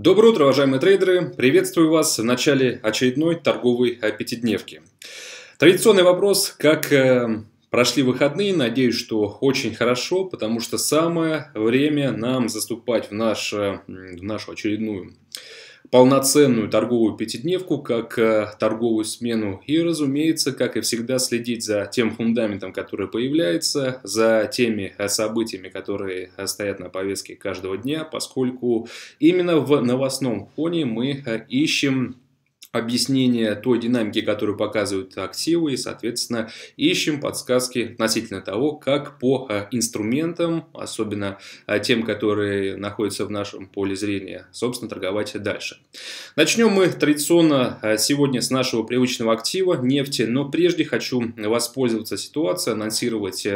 Доброе утро, уважаемые трейдеры! Приветствую вас в начале очередной торговой пятидневки. Традиционный вопрос, как э, Прошли выходные, надеюсь, что очень хорошо, потому что самое время нам заступать в, наш, э, в нашу очередную полноценную торговую пятидневку, как э, торговую смену. И, разумеется, как и всегда, следить за тем фундаментом, который появляется, за теми э, событиями, которые э, стоят на повестке каждого дня, поскольку именно в новостном фоне мы ищем объяснение той динамики, которую показывают активы, и, соответственно, ищем подсказки относительно того, как по а, инструментам, особенно а, тем, которые находятся в нашем поле зрения, собственно, торговать дальше. Начнем мы традиционно а, сегодня с нашего привычного актива нефти, но прежде хочу воспользоваться ситуацией, анонсировать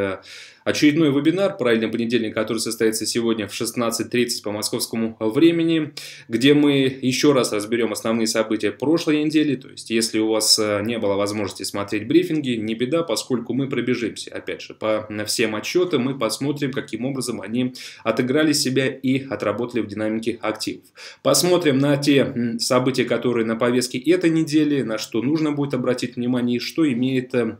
очередной вебинар «Правильный понедельник», который состоится сегодня в 16.30 по московскому времени, где мы еще раз разберем основные события прошлой недели. То есть, если у вас э, не было возможности смотреть брифинги, не беда, поскольку мы пробежимся, опять же, по э, всем отчетам мы посмотрим, каким образом они отыграли себя и отработали в динамике активов. Посмотрим на те события, которые на повестке этой недели, на что нужно будет обратить внимание и что имеет э,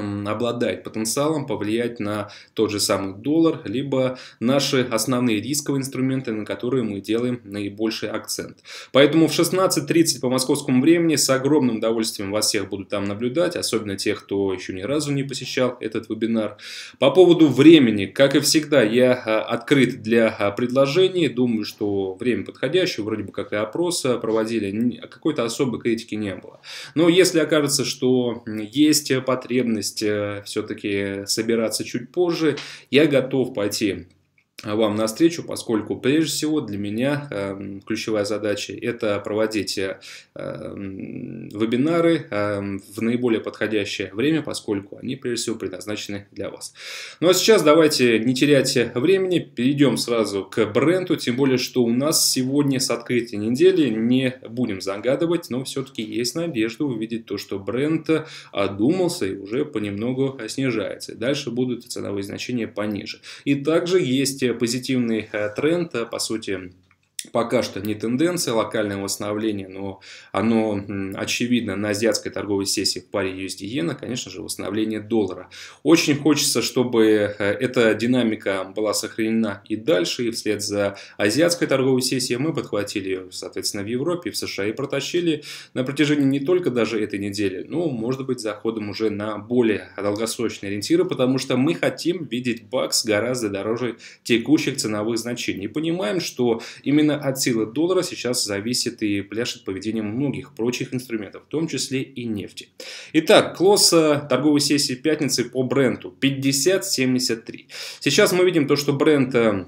обладает потенциалом повлиять на тот же самый доллар, либо наши основные рисковые инструменты, на которые мы делаем наибольший акцент. Поэтому в 16.30 по московскому времени с огромным удовольствием вас всех буду там наблюдать, особенно тех, кто еще ни разу не посещал этот вебинар. По поводу времени, как и всегда, я а, открыт для а, предложений. Думаю, что время подходящее, вроде бы как и опрос проводили, какой-то особой критики не было. Но если окажется, что есть потребность возможность э, все-таки собираться чуть позже, я готов пойти а, вам навстречу, поскольку прежде всего для меня э, ключевая задача это проводить э, эм, вебинары э, в наиболее подходящее время, поскольку они прежде всего предназначены для вас. Ну а сейчас давайте не терять времени, перейдем сразу к бренду, тем более, что у нас сегодня с открытия недели не будем загадывать, но все-таки есть надежда увидеть то, что бренд одумался и уже понемногу снижается. Дальше будут ценовые значения пониже. И также есть позитивный э, тренд, э, по сути, пока что не тенденция локального восстановления, но оно очевидно на азиатской торговой сессии в паре USD-иена, конечно же, восстановление доллара. Очень хочется, чтобы э, эта динамика была сохранена и дальше, и вслед за азиатской торговой сессией мы подхватили ее, соответственно, в Европе, в США и протащили на протяжении не только даже этой недели, но, может быть, заходом уже на более долгосрочные ориентиры, потому что мы хотим видеть бакс гораздо дороже текущих ценовых значений. И понимаем, что именно Именно от силы доллара сейчас зависит и пляшет поведение многих прочих инструментов, в том числе и нефти. Итак, клосс э, торговой сессии пятницы по бренду 50.73. Сейчас мы видим то, что бренд э,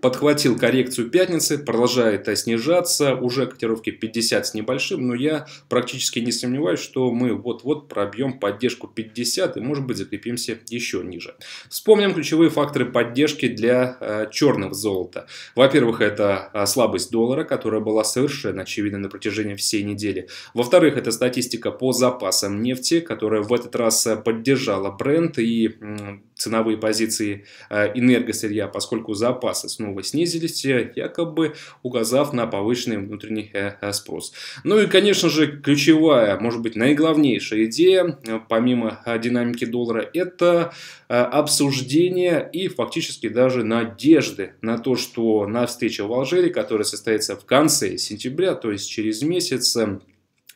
подхватил коррекцию пятницы, продолжает снижаться, уже котировки 50 с небольшим, но я практически не сомневаюсь, что мы вот-вот пробьем поддержку 50 и может быть закрепимся еще ниже. Вспомним ключевые факторы поддержки для э, черного золота. Во-первых, это э, слабость доллара, которая была совершенно очевидна на протяжении всей недели. Во-вторых, это статистика по запасам нефти, которая в этот раз э, поддержала бренд и ценовые позиции э, энергосырья, поскольку запасы снова снизились, э, якобы указав на повышенный внутренний э, спрос. Ну и, конечно же, ключевая, может быть, наиглавнейшая идея, помимо динамики доллара, это обсуждение и фактически даже надежды на то, что на встрече в Алжире, которая состоится в конце сентября, то есть через месяц,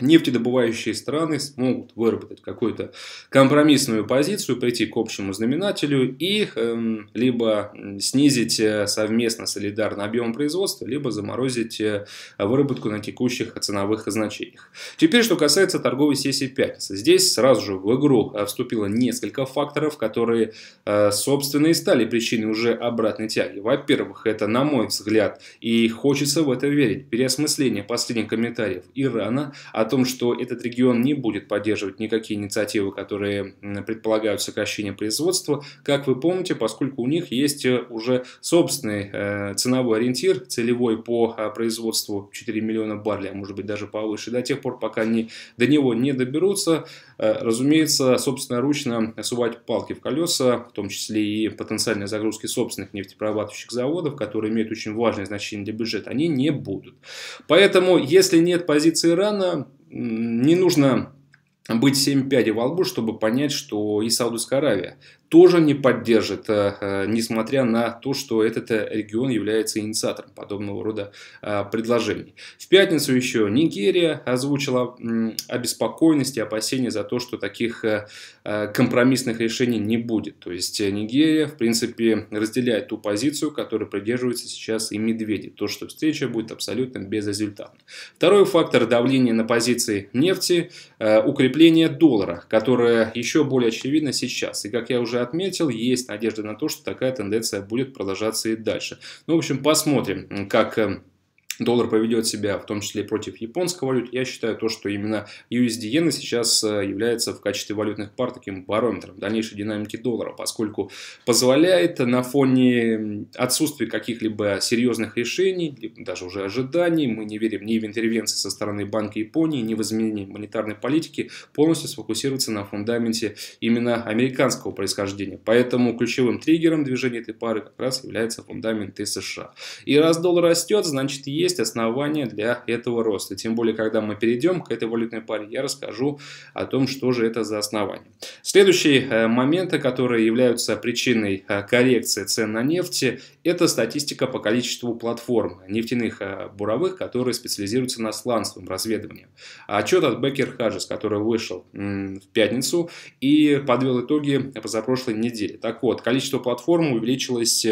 Нефтедобывающие страны смогут выработать какую-то компромиссную позицию, прийти к общему знаменателю и эм, либо снизить э, совместно солидарно объем производства, либо заморозить э, выработку на текущих ценовых значениях. Теперь, что касается торговой сессии пятницы. Здесь сразу же в игру э, вступило несколько факторов, которые, э, собственно, и стали причиной уже обратной тяги. Во-первых, это, на мой взгляд, и хочется в это верить, переосмысление последних комментариев Ирана а – о том, что этот регион не будет поддерживать никакие инициативы, которые предполагают сокращение производства. Как вы помните, поскольку у них есть э, уже собственный э, ценовой ориентир, целевой по а, производству 4 миллиона баррелей, а может быть даже повыше, до тех пор, пока они до него не доберутся, Э, разумеется, собственноручно сувать палки в колеса, в том числе и потенциальные загрузки собственных нефтеперерабатывающих заводов, которые имеют очень важное значение для бюджета, они не будут. Поэтому, если нет позиции Ирана, не нужно быть 7 пядей во лбу, чтобы понять, что и Саудовская Аравия тоже не поддержит, э, э, несмотря на то, что этот э, регион является инициатором подобного рода предложений. В пятницу еще Нигерия озвучила обеспокоенность и опасения за то, что таких компромиссных решений не будет. То есть Нигерия, в принципе, разделяет ту позицию, которую придерживаются сейчас и Медведи. То, что встреча будет абсолютно безрезультатна. Второй фактор давления на позиции нефти – укрепление доллара, которое еще более очевидно сейчас. И как я уже отметил, есть надежда на то, что такая тенденция будет продолжаться и дальше. Ну, в общем, посмотрим, как эм, доллар поведет себя, в том числе против японской валюты. я считаю то, что именно USD-иена сейчас э, является в качестве валютных пар таким барометром дальнейшей динамики доллара, поскольку позволяет на фоне отсутствия каких-либо серьезных решений, даже уже ожиданий, мы не верим ни в интервенции со стороны Банка Японии, ни в изменении монетарной политики, полностью сфокусироваться на фундаменте именно американского происхождения. Поэтому ключевым триггером движения этой пары как раз является фундамент из США. И раз доллар растет, значит, е есть основания для этого роста. Тем более, когда мы перейдем к этой валютной паре, я расскажу о том, что же это за основания. Следующие э, моменты, которые являются причиной э, коррекции цен на нефть, это статистика по количеству платформ нефтяных э, буровых, которые специализируются на сланцевом разведывании. Отчет от Бекер Хаджес, который вышел в пятницу и подвел итоги позапрошлой недели. Так вот, количество платформ увеличилось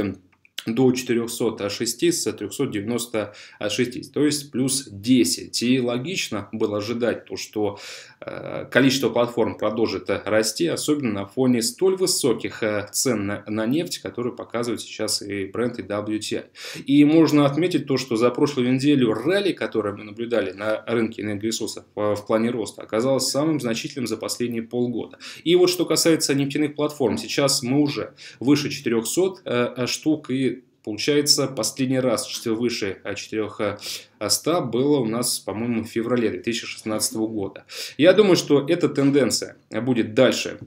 до 406 с 396, то есть плюс 10. И логично было ожидать то, что э, количество платформ продолжит э, расти, особенно на фоне столь высоких э, цен на, на нефть, которые показывают сейчас и бренд, и WTI. И можно отметить то, что за прошлую неделю ралли, которое мы наблюдали на рынке энергоресурсов в плане роста, оказалось самым значительным за последние полгода. И вот что касается нефтяных платформ, сейчас мы уже выше 400 штук, и Получается, последний раз число выше 400 а, а, было у нас, по-моему, в феврале 2016 года. Я думаю, что эта тенденция будет дальше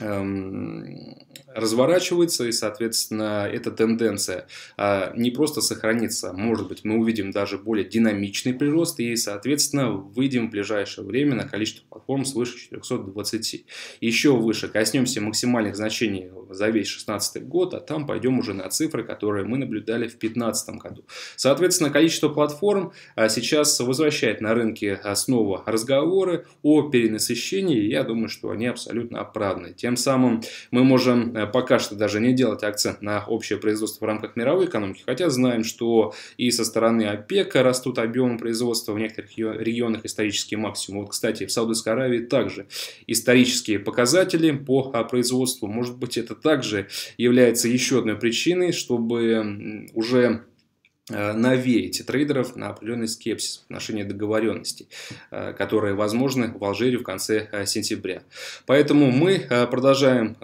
эм, разворачивается, и, соответственно, эта тенденция а, не просто сохранится, может быть, мы увидим даже более динамичный прирост, и, соответственно, выйдем в ближайшее время на количество платформ свыше 420. Еще выше коснемся максимальных значений за весь 2016 год, а там пойдем уже на цифры, которые мы наблюдали в 2015 году. Соответственно, количество платформ а, сейчас возвращает на рынке снова разговоры о перенасыщении, и я думаю, что они абсолютно оправданы. Тем самым мы можем э, Э, пока что даже не делать акцент на общее производство в рамках мировой экономики, хотя знаем, что и со стороны ОПЕК растут объемы производства в некоторых регионах исторические максимумы. Вот, кстати, в Саудовской Аравии также исторические показатели по а, производству. Может быть, это также является еще одной причиной, чтобы уже Э, навеять эти трейдеров на определенный скепсис в отношении договоренностей, э, которые возможны в Алжире в конце э, сентября. Поэтому мы продолжаем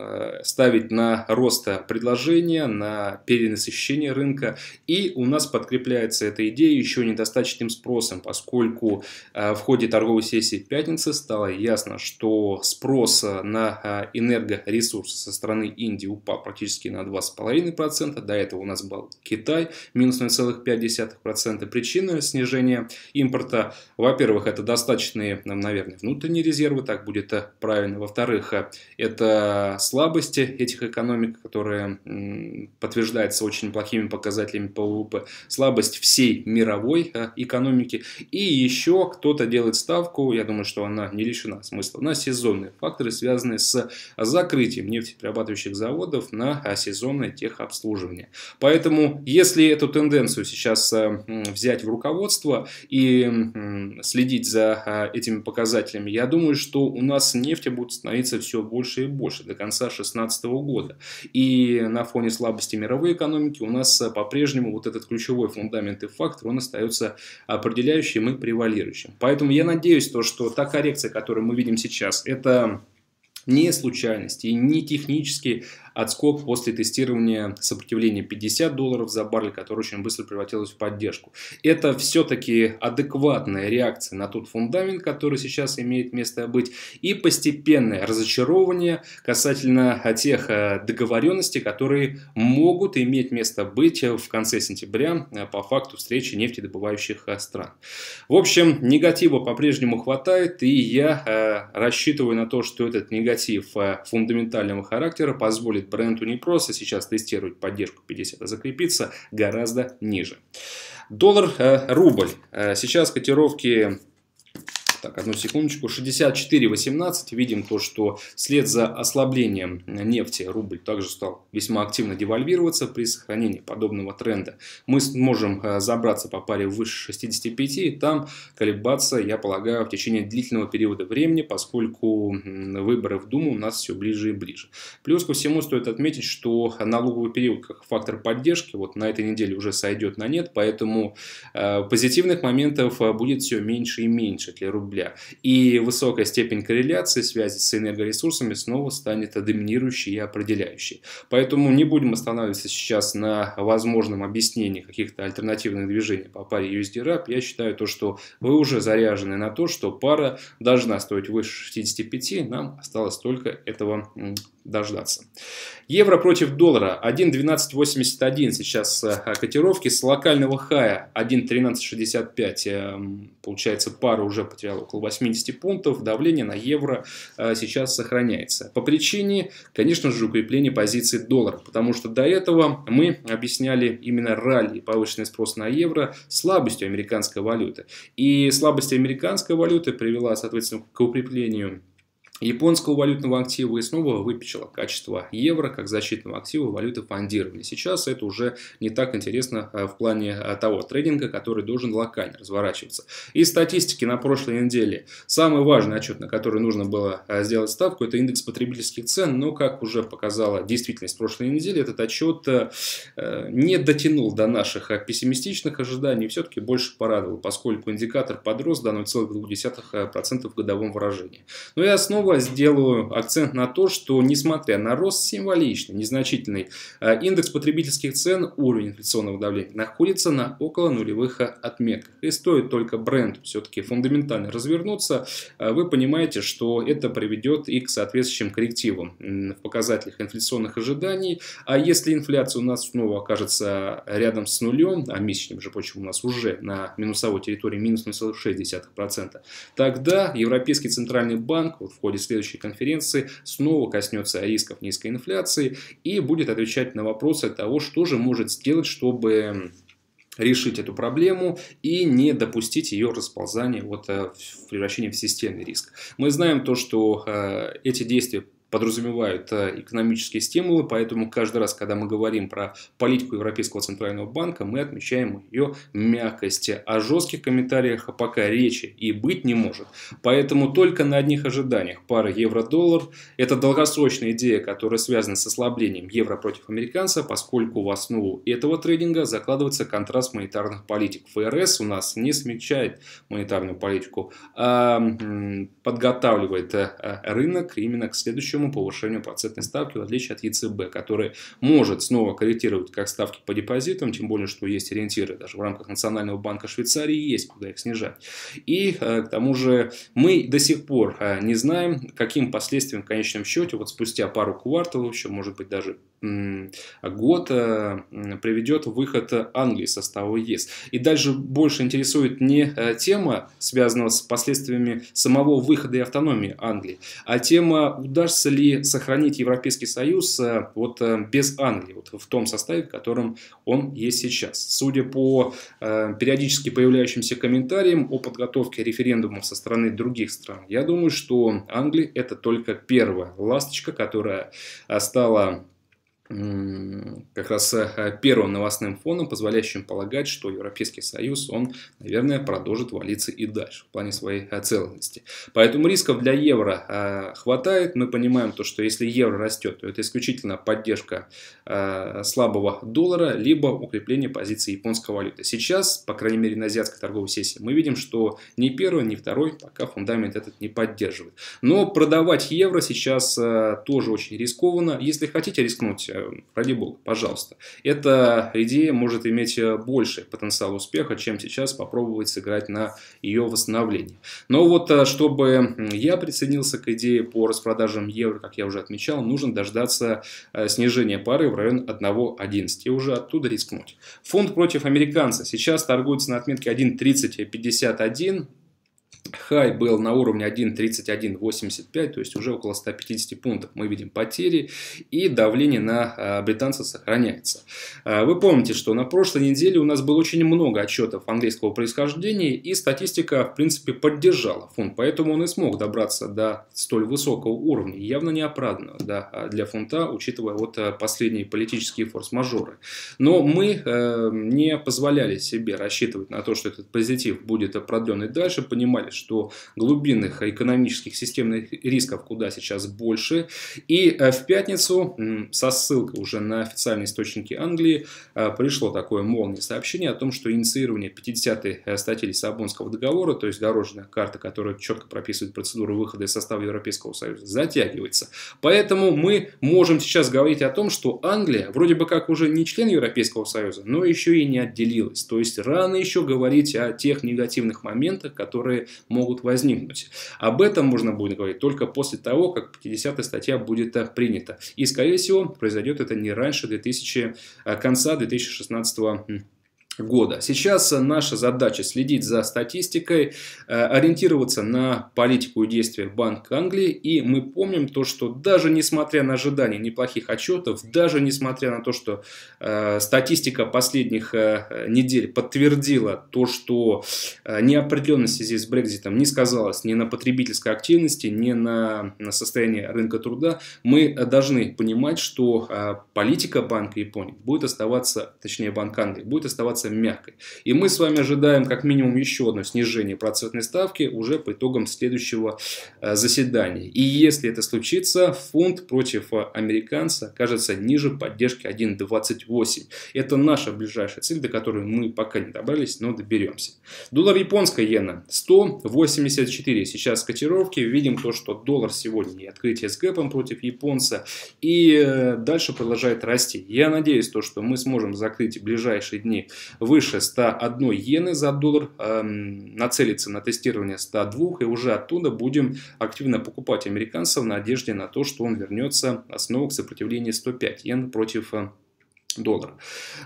ставить на рост предложения, на перенасыщение рынка, и у нас подкрепляется эта идея еще недостаточным спросом, поскольку в ходе торговой сессии пятницы стало ясно, что спрос на энергоресурсы со стороны Индии упал практически на 2,5%, до этого у нас был Китай минус 0,5%, 0,5%. Причины снижения импорта, во-первых, это достаточные, наверное, внутренние резервы, так будет э, правильно. Во-вторых, э, это слабости этих экономик, которые подтверждаются очень плохими показателями по ВВП, слабость всей мировой э, экономики. И еще кто-то делает ставку, я думаю, что она не лишена смысла, на сезонные факторы, связанные с закрытием нефтеперерабатывающих заводов на сезонное техобслуживание. Поэтому, если эту тенденцию тенденцию сейчас э, взять в руководство и следить за э, этими показателями, я думаю, что у нас нефть будет становиться все больше и больше до конца 2016 года. И на фоне слабости мировой экономики у нас э, по-прежнему вот этот ключевой фундамент и фактор, он остается определяющим и превалирующим. Поэтому я надеюсь, то, что та коррекция, которую мы видим сейчас, это не случайность и не технический отскок после тестирования сопротивления 50 долларов за баррель, который очень быстро превратилась в поддержку. Это все-таки адекватная реакция на тот фундамент, который сейчас имеет место быть, и постепенное разочарование касательно тех э, договоренностей, которые могут иметь место быть в конце сентября э, по факту встречи нефтедобывающих э, стран. В общем, негатива по-прежнему хватает, и я рассчитываю на то, что этот негатив фундаментального характера позволит бренду не просто сейчас тестировать поддержку 50, а закрепиться гораздо ниже. Доллар, э, рубль. Э, сейчас котировки так, одну секундочку. 64.18. Видим то, что вслед за ослаблением нефти рубль также стал весьма активно девальвироваться. При сохранении подобного тренда мы сможем э, забраться по паре выше 65 и там колебаться, я полагаю, в течение длительного периода времени, поскольку выборы в Думу у нас все ближе и ближе. Плюс ко всему стоит отметить, что налоговый период как фактор поддержки вот на этой неделе уже сойдет на нет, поэтому э, позитивных моментов э, будет все меньше и меньше для рубля рубля. И высокая степень корреляции связи с энергоресурсами снова станет доминирующей и определяющей. Поэтому не будем останавливаться сейчас на возможном объяснении каких-то альтернативных движений по паре USD-RAP. Я считаю то, что вы уже заряжены на то, что пара должна стоить выше 65, нам осталось только этого дождаться. Евро против доллара 1.1281 сейчас э, котировки с локального хая 1.1365. Э, получается, пара уже потеряла около 80 пунктов. Давление на евро э, сейчас сохраняется. По причине, конечно же, укрепления позиции доллара. Потому что до этого мы объясняли именно ралли и повышенный спрос на евро слабостью американской валюты. И слабость американской валюты привела, соответственно, к укреплению японского валютного актива и снова выпечила качество евро как защитного актива валюты фондирования. Сейчас это уже не так интересно э, в плане э, того трейдинга, который должен локально разворачиваться. И статистики на прошлой неделе. Самый важный отчет, на который нужно было э, сделать ставку, это индекс потребительских цен, но, как уже показала действительность прошлой недели, этот отчет не дотянул до наших пессимистичных ожиданий, все-таки больше порадовал, поскольку индикатор подрос до 0,2% в годовом выражении. Но ну я снова дела сделаю акцент на то, что несмотря на рост символичный, незначительный, э, индекс потребительских цен, уровень инфляционного давления находится на около нулевых отметках. И стоит только бренд все-таки фундаментально развернуться, э, вы понимаете, что это приведет и к соответствующим коррективам в показателях инфляционных ожиданий. А если инфляция у нас снова окажется рядом с нулем, а месячным же прочим, у нас уже на минусовой территории минус 0,6%, тогда Европейский Центральный Банк вот в ходе итоге следующей конференции снова коснется рисков низкой инфляции и будет отвечать на вопросы того, что же может сделать, чтобы решить эту проблему и не допустить ее расползания, вот, э, превращения в системный риск. Мы знаем то, что э, эти действия подразумевают э, экономические стимулы, поэтому каждый раз, когда мы говорим про политику Европейского Центрального Банка, мы отмечаем ее мягкость. О жестких комментариях пока речи и быть не может. Поэтому только на одних ожиданиях пара евро-доллар – это долгосрочная идея, которая связана с ослаблением евро против американца, поскольку в основу этого трейдинга закладывается контраст монетарных политик. ФРС у нас не смягчает монетарную политику, а подготавливает э, э, рынок именно к следующему значимому повышению процентной ставки, в отличие от ЕЦБ, который может снова корректировать как ставки по депозитам, тем более, что есть ориентиры даже в рамках Национального банка Швейцарии, есть куда их снижать. И э, к тому же мы до сих пор э, не знаем, каким последствиям в конечном счете, вот спустя пару кварталов, еще может быть даже год э, приведет выход Англии из состава ЕС. И дальше больше интересует не э, тема, связанная с последствиями самого выхода и автономии Англии, а тема, удастся ли сохранить Европейский Союз э, вот без Англии, вот в том составе, в котором он есть сейчас. Судя по периодически появляющимся комментариям о подготовке референдумов со стороны других стран, я думаю, что Англия это только первая ласточка, которая стала как раз э, первым новостным фоном, позволяющим полагать, что Европейский Союз, он, наверное, продолжит валиться и дальше в плане своей э, целостности. Поэтому рисков для евро э, хватает. Мы понимаем то, что если евро растет, то это исключительно поддержка слабого доллара, либо укрепление позиции японской валюты. Сейчас, по крайней мере, на азиатской торговой сессии, мы видим, что ни первый, ни второй пока фундамент этот не поддерживает. Но продавать евро сейчас тоже очень рискованно. Если хотите рискнуть Э, ради бога, пожалуйста. Эта идея может иметь э, больше потенциал успеха, чем сейчас попробовать сыграть на ее восстановлении. Но вот э, чтобы я присоединился к идее по распродажам евро, как я уже отмечал, нужно дождаться снижения пары в район 1.11 и уже оттуда рискнуть. Фонд против американца сейчас торгуется на отметке 1.3051 Хай был на уровне 1.3185, то есть уже около 150 пунктов мы видим потери, и давление на а, британца сохраняется. А, вы помните, что на прошлой неделе у нас было очень много отчетов английского происхождения, и статистика, в принципе, поддержала фунт, поэтому он и смог добраться до столь высокого уровня, явно неоправданного да, а, для фунта, учитывая вот последние политические форс-мажоры. Но мы э, не позволяли себе рассчитывать на то, что этот позитив будет продлен и дальше, понимали, что глубинных экономических системных рисков куда сейчас больше. И э, в пятницу со ссылкой уже на официальные источники Англии э, пришло такое молнии сообщение о том, что инициирование 50-й э, статьи Лиссабонского договора, то есть дорожная карта, которая четко прописывает процедуру выхода из состава Европейского Союза, затягивается. Поэтому мы можем сейчас говорить о том, что Англия вроде бы как уже не член Европейского Союза, но еще и не отделилась. То есть рано еще говорить о тех негативных моментах, которые могут возникнуть. Об этом можно будет говорить только после того, как 50-я статья будет э, принята. И, скорее всего, произойдет это не раньше 2000, э, конца 2016 года года. Сейчас наша задача следить за статистикой, э, ориентироваться на политику и действия Банка Англии. И мы помним то, что даже несмотря на ожидания неплохих отчетов, даже несмотря на то, что э, статистика последних э, недель подтвердила то, что неопределенности здесь с Брекзитом не сказалась ни на потребительской активности, ни на, на состоянии рынка труда, мы должны понимать, что политика Банка Японии будет оставаться, точнее Банк Англии, будет оставаться оставаться мягкой. И мы с вами ожидаем как минимум еще одно снижение процентной ставки уже по итогам следующего э, заседания. И если это случится, фунт против э, американца кажется ниже поддержки 1.28. Это наша ближайшая цель, до которой мы пока не добрались, но доберемся. Доллар японская иена 184. Сейчас котировки. Видим то, что доллар сегодня и открытие с гэпом против японца. И э, дальше продолжает расти. Я надеюсь, то, что мы сможем закрыть ближайшие дни выше 101 иены за доллар, эм, нацелиться на тестирование 102 и уже оттуда будем активно покупать американцев в надежде на то, что он вернется снова к сопротивлению 105 иен против э, доллара.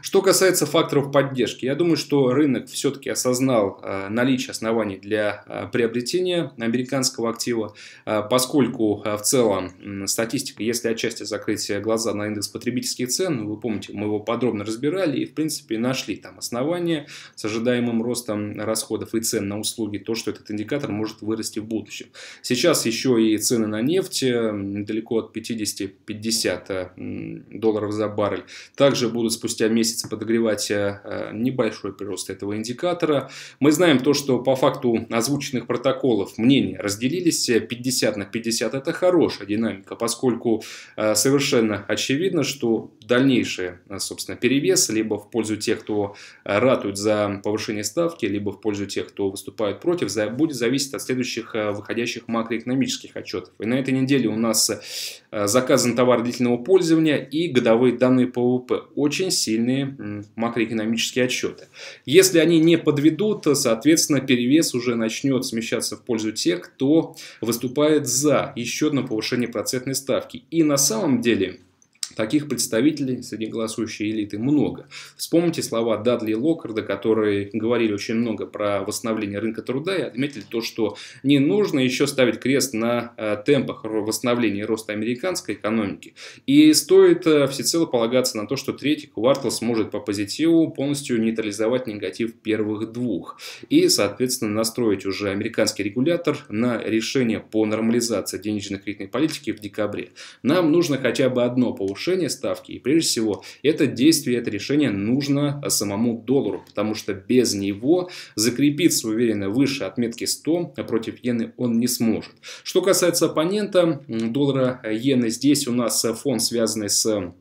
Что касается факторов поддержки, я думаю, что рынок все-таки осознал э, наличие оснований для э, приобретения американского актива, э, поскольку в целом статистика, если отчасти закрыть глаза на индекс потребительских цен, вы помните, мы его подробно разбирали и, в принципе, нашли там основания с ожидаемым ростом расходов и цен на услуги, то, что этот индикатор может вырасти в будущем. Сейчас еще и цены на нефть далеко от 50-50 долларов за баррель. Также также будут спустя месяц подогревать э, э, небольшой прирост этого индикатора. Мы знаем то, что по факту озвученных протоколов мнения разделились 50 э, на 50. Это хорошая динамика, поскольку совершенно очевидно, что дальнейший, собственно, перевес либо в пользу тех, кто ратует за повышение ставки, либо в пользу тех, кто выступает против, будет зависеть от следующих выходящих макроэкономических отчетов. И на этой неделе у нас заказан товар длительного пользования и годовые данные по ВВП очень сильные макроэкономические отчеты. Если они не подведут, соответственно, перевес уже начнет смещаться в пользу тех, кто выступает за еще одно повышение процентной ставки. И на самом деле Таких представителей среди голосующей элиты много. Вспомните слова Дадли и Локарда, которые говорили очень много про восстановление рынка труда и отметили то, что не нужно еще ставить крест на э, темпах восстановления и роста американской экономики. И стоит э, всецело полагаться на то, что третий квартал сможет по позитиву полностью нейтрализовать негатив первых двух. И, соответственно, настроить уже американский регулятор на решение по нормализации денежно-кредитной политики в декабре. Нам нужно хотя бы одно повышение повышение ставки. И прежде всего, это действие, это решение нужно а, самому доллару, потому что без него закрепиться уверенно выше отметки 100 против иены он не сможет. Что касается оппонента доллара э, иены, здесь у нас э, фон, связанный с э,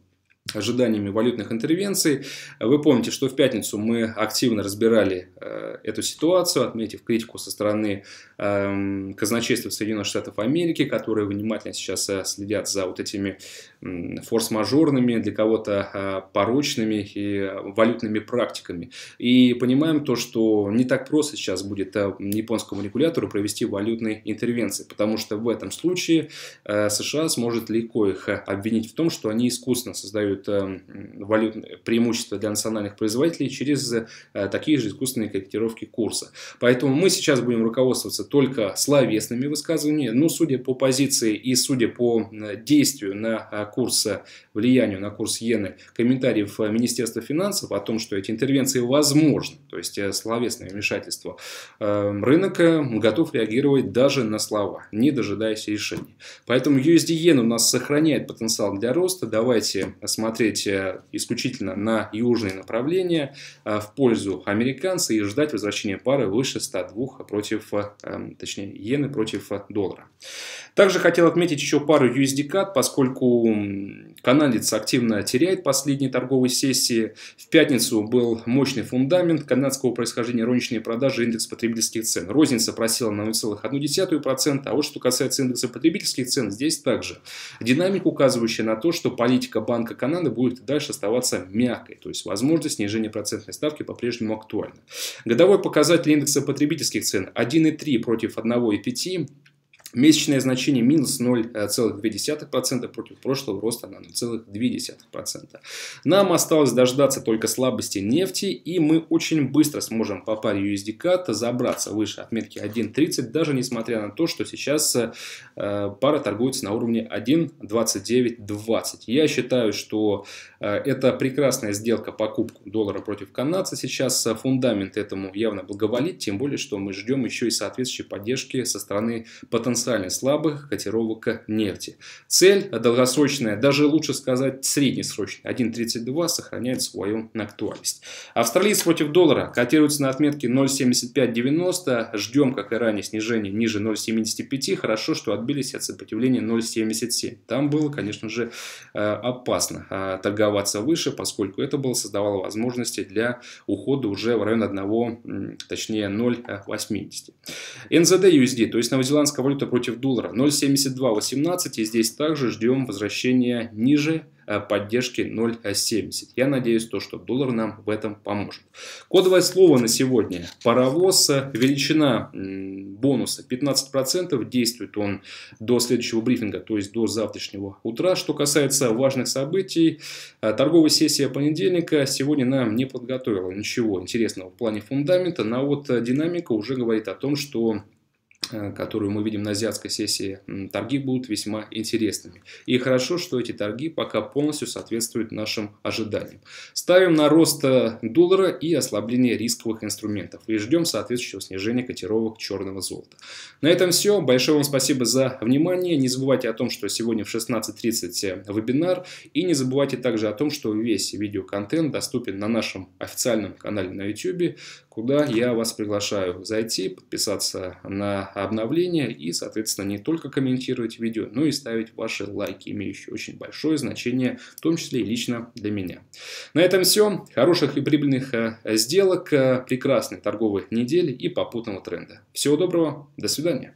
ожиданиями валютных интервенций. Вы помните, что в пятницу мы активно разбирали э, эту ситуацию, отметив критику со стороны э, казначейства Соединенных Штатов Америки, которые внимательно сейчас следят за вот этими форс-мажорными, для кого-то а, порочными и валютными практиками. И понимаем то, что не так просто сейчас будет а, японскому регулятору провести валютные интервенции, потому что в этом случае а, США сможет легко их обвинить в том, что они искусственно создают валютные преимущества для национальных производителей через такие же искусственные корректировки курса. Поэтому мы сейчас будем руководствоваться только словесными высказываниями, но судя по позиции и судя по действию на курса, влиянию на курс иены комментариев э, Министерства финансов о том, что эти интервенции возможны, то есть э, словесное вмешательство, эм, рынка готов реагировать даже на слова, не дожидаясь решений. Поэтому USD-иен у нас сохраняет потенциал для роста. Давайте смотреть э, исключительно на южные направления в пользу американца и ждать возвращения пары выше 102 против, эм, точнее, иены против доллара. Также хотел отметить еще пару USD-CAD, поскольку Канадец активно теряет последние торговые сессии. В пятницу был мощный фундамент канадского происхождения розничные продажи индекс потребительских цен. Розница просела на 0,1%, а вот что касается индекса потребительских цен, здесь также динамика, указывающая на то, что политика Банка Канады будет дальше оставаться мягкой, то есть возможность снижения процентной ставки по-прежнему актуальна. Годовой показатель индекса потребительских цен 1,3 против 1,5 Месячное значение минус 0,2% против прошлого роста на 0,2%. Нам осталось дождаться только слабости нефти, и мы очень быстро сможем по паре USD-ката забраться выше отметки 1.30, даже несмотря на то, что сейчас э, пара торгуется на уровне 1.2920. Я считаю, что э, это прекрасная сделка покупку доллара против канадца. Сейчас э, фундамент этому явно благоволит, тем более, что мы ждем еще и соответствующей поддержки со стороны потенциальных потенциально слабых котировок нефти. Цель долгосрочная, даже лучше сказать среднесрочная, 1.32 сохраняет свою актуальность. Австралиец против доллара котируется на отметке 0.7590, ждем, как и ранее, снижение ниже 0.75, хорошо, что отбились от сопротивления 0.77. Там было, конечно же, э, опасно э, торговаться выше, поскольку это было создавало возможности для ухода уже в район 1, точнее 0.80. nzd USD, то есть новозеландская валюта против доллара 0.7218. И здесь также ждем возвращения ниже э, поддержки 0.70. Я надеюсь, то, что доллар нам в этом поможет. Кодовое слово на сегодня – паровоз. Э, величина бонуса 15%. Действует он до следующего брифинга, то есть до завтрашнего утра. Что касается важных событий, э, торговая сессия понедельника сегодня нам не подготовила ничего интересного в плане фундамента. Но вот динамика уже говорит о том, что которую мы видим на азиатской сессии, торги будут весьма интересными. И хорошо, что эти торги пока полностью соответствуют нашим ожиданиям. Ставим на рост э, доллара и ослабление рисковых инструментов и ждем соответствующего снижения котировок черного золота. На этом все. Большое вам спасибо за внимание. Не забывайте о том, что сегодня в 16.30 э, вебинар. И не забывайте также о том, что весь видеоконтент доступен на нашем официальном канале на YouTube, куда я вас приглашаю зайти, подписаться на обновления и, соответственно, не только комментировать видео, но и ставить ваши лайки, имеющие очень большое значение, в том числе и лично для меня. На этом все. Хороших и прибыльных э, сделок, э, прекрасной торговой недели и попутного тренда. Всего доброго, до свидания.